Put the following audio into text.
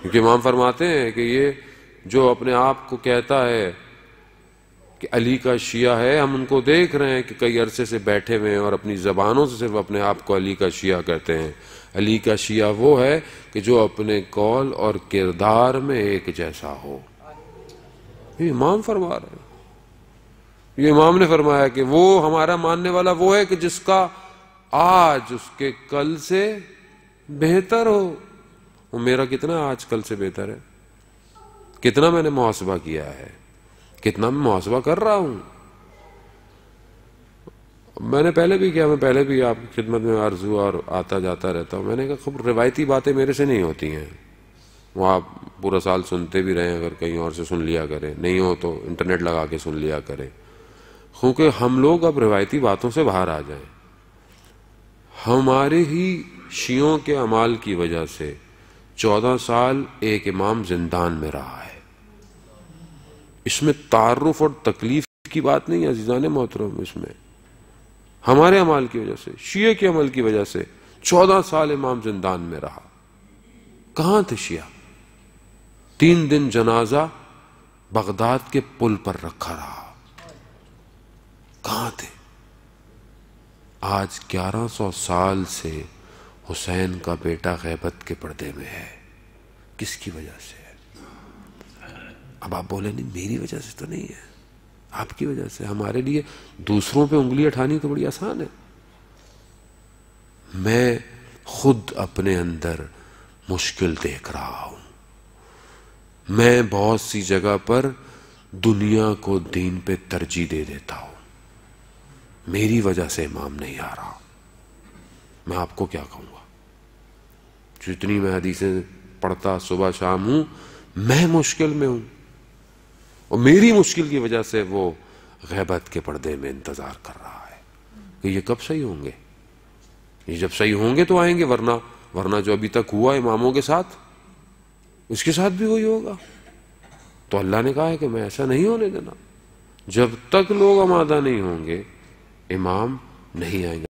क्योंकि इमाम फरमाते हैं कि ये जो अपने आप को कहता है कि अली का शिया है हम उनको देख रहे हैं कि कई अरसे से बैठे हुए हैं और अपनी ज़बानों से सिर्फ अपने आप को अली का शिया कहते हैं अली का शिया वो है कि जो अपने कौल और किरदार में एक जैसा हो ये इमाम फरमा रहे हैं ये इमाम ने फरमाया कि वो हमारा मानने वाला वो है कि जिसका आज उसके कल से बेहतर हो वो मेरा कितना आज कल से बेहतर है कितना मैंने मुहासबा किया है कितना मैं मुहासबा कर रहा हूं मैंने पहले भी किया मैं पहले भी आप खिदमत में आरजू और आता जाता रहता हूँ मैंने कहा खूब रिवायती बातें मेरे से नहीं होती हैं वो आप पूरा साल सुनते भी रहें अगर कहीं और से सुन लिया करें नहीं हो तो इंटरनेट लगा के सुन लिया करें क्योंकि हम लोग अब रिवायती बातों से बाहर आ जाएं हमारे ही शियों के अमाल की वजह से चौदह साल एक इमाम जिंदान में रहा है इसमें तारुफ और तकलीफ की बात नहीं है ने मोहतरम इसमें हमारे अमाल की वजह से शिया के अमल की वजह से चौदह साल इमाम जिंदान में रहा कहां थे शिया तीन दिन जनाजा बगदाद के पुल पर रखा रहा आज 1100 साल से हुसैन का बेटा गैबत के पर्दे में है किसकी वजह से है अब आप बोले नहीं मेरी वजह से तो नहीं है आपकी वजह से हमारे लिए दूसरों पे उंगली उठानी तो बड़ी आसान है मैं खुद अपने अंदर मुश्किल देख रहा हूं मैं बहुत सी जगह पर दुनिया को दीन पे तरजीह दे देता हूं मेरी वजह से इमाम नहीं आ रहा मैं आपको क्या कहूंगा जितनी मैं हदीसें पढ़ता सुबह शाम हूं मैं मुश्किल में हूं और मेरी मुश्किल की वजह से वो गैबत के पर्दे में इंतज़ार कर रहा है कि ये कब सही होंगे ये जब सही होंगे तो आएंगे वरना वरना जो अभी तक हुआ इमामों के साथ उसके साथ भी वही होगा तो अल्लाह ने कहा है कि मैं ऐसा नहीं होने देना जब तक लोग आमादा नहीं होंगे इमाम नहीं आएंगे